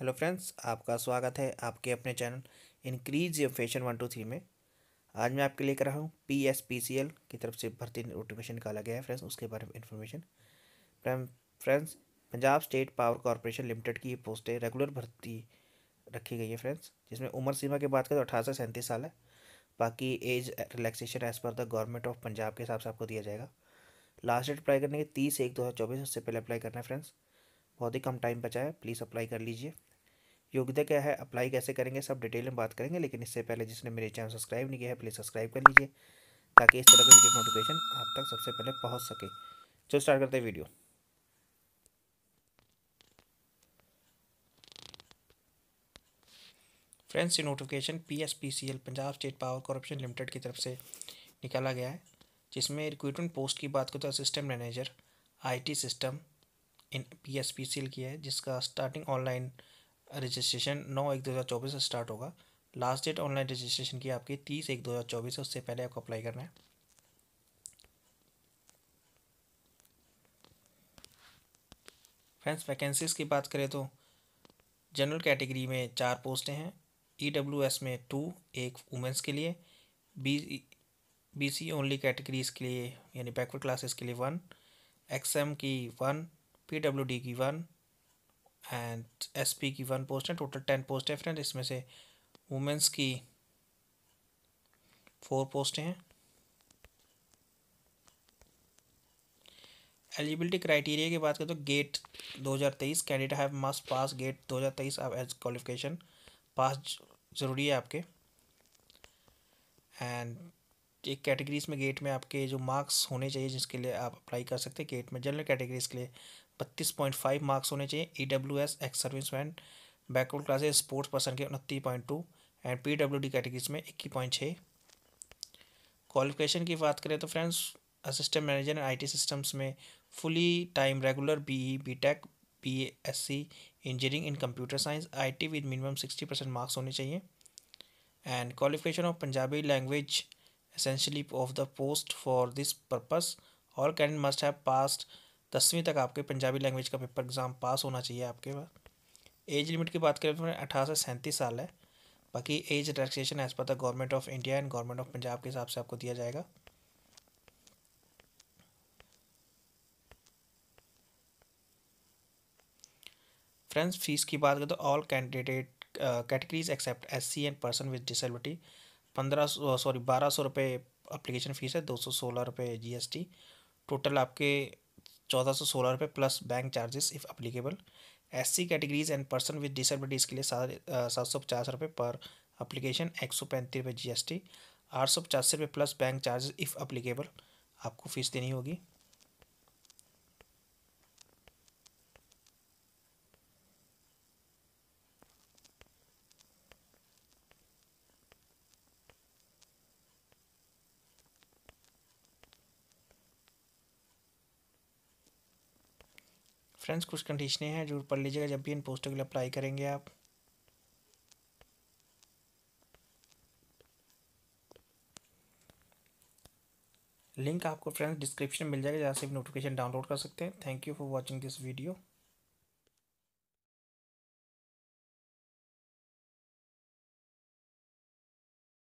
hello friends आपका स्वागत है आपके अपने channel increase your fashion one two three में आज मैं आपके लेकर रहा हूँ P S P C L की तरफ से भर्ती नोटिफिकेशन निकाला गया है फ्रेंड्स उसके बारे में information friends Punjab state power corporation limited की पोस्टें रेगुलर भर्ती रखी गई है फ्रेंड्स जिसमें उम्र सीमा की बात करें तो अठारह से सैंतीस साल है बाकी age relaxation as per the government of Punjab के हिसाब से आपको दिया जाएगा लास्ट डेट अप्लाई करने के तीस एक दो हज़ार चौबीस उससे पहले अप्लाई करना है फ्रेंड्स बहुत ही कम टाइम बचा है प्लीज़ अप्लाई कर लीजिए योग्यता क्या है अप्लाई कैसे करेंगे सब डिटेल में बात करेंगे लेकिन इससे पहले जिसने मेरे चैनल सब्सक्राइब नहीं किया है प्लीज़ सब्सक्राइब कर लीजिए ताकि इस तरह के वीडियो नोटिफिकेशन आप तक सबसे पहले पहुँच सके चलो स्टार्ट करते हैं वीडियो फ्रेंड्स ये notification P S P C L Punjab state power corporation limited की तरफ से निकाला गया है जिसमें रिक्रूटमेंट पोस्ट की बात करते हैं assistant manager IT system in P S P C L की है जिसका स्टार्टिंग ऑनलाइन रजिस्ट्रेशन नौ एक दो हज़ार चौबीस से स्टार्ट होगा लास्ट डेट ऑनलाइन रजिस्ट्रेशन की आपकी तीस एक दो हज़ार चौबीस है उससे पहले आपको अप्लाई करना है फ्रेंड्स वैकेंसीज़ की बात करें तो जनरल कैटेगरी में चार पोस्टें हैं ई e में टू एक वुमेंस के लिए B B C only categories के लिए यानी बैकवर्ड क्लासेस के लिए वन एक्स एम की वन पी डब्ल्यू डी की वन एंड एस पी की वन पोस्ट है टोटल टेन पोस्ट है फ्रेंड इसमें से वुमेंस की फोर पोस्टें हैं एलिजिबिलिटी क्राइटेरिया की बात करें तो GATE 2023 candidate have must pass GATE 2023 आप एज क्वालिफिकेशन पास ज़रूरी है आपके एंड एक कैटेगरीज में गेट में आपके जो मार्क्स होने चाहिए जिसके लिए आप अप्लाई कर सकते हैं गेट में जनरल कैटेगरीज के लिए बत्तीस पॉइंट फाइव मार्क्स होने चाहिए E W S ex service man backward classes sports person के उनतीस point two and P W D categories में इक्कीस पॉइंट छः क्वालिफिकेशन की बात करें तो friends assistant manager and T systems में fully time regular B B E tech B S C engineering in computer science I T with minimum sixty percent marks होने चाहिए and qualification of Punjabi language essentially of the post for this purpose all candidate must have passed दसवीं तक आपके Punjabi language का paper exam pass होना चाहिए आपके पास age limit की बात करें तो अठारह से सैंतीस साल है बाकी age relaxation as per the government of India and government of Punjab के हिसाब से आपको दिया जाएगा फ्रेंड्स फीस की बात करें तो all candidate categories except S C and person with disability पंद्रह सौ सॉरी बारह सौ रुपये अप्लीकेशन फ़ीस है दो सौ सोलह रुपये जी एस टी टोटल आपके चौदह सौ सोलह रुपये plus bank charges if applicable S C categories and person with disabilities के लिए सात सौ पचास रुपये पर अप्लीकेशन एक सौ पैंतीस रुपये जी एस टी आठ सौ पचासी रुपये plus bank charges if applicable आपको फ़ीस देनी होगी फ्रेंड्स कुछ कंडीशनें हैं जरूर पढ़ लीजिएगा जब भी इन पोस्टों के लिए अप्लाई करेंगे आप लिंक आपको फ्रेंड्स डिस्क्रिप्शन मिल जाएगा जहाँ से भी नोटिफिकेशन डाउनलोड कर सकते हैं thank you for watching this video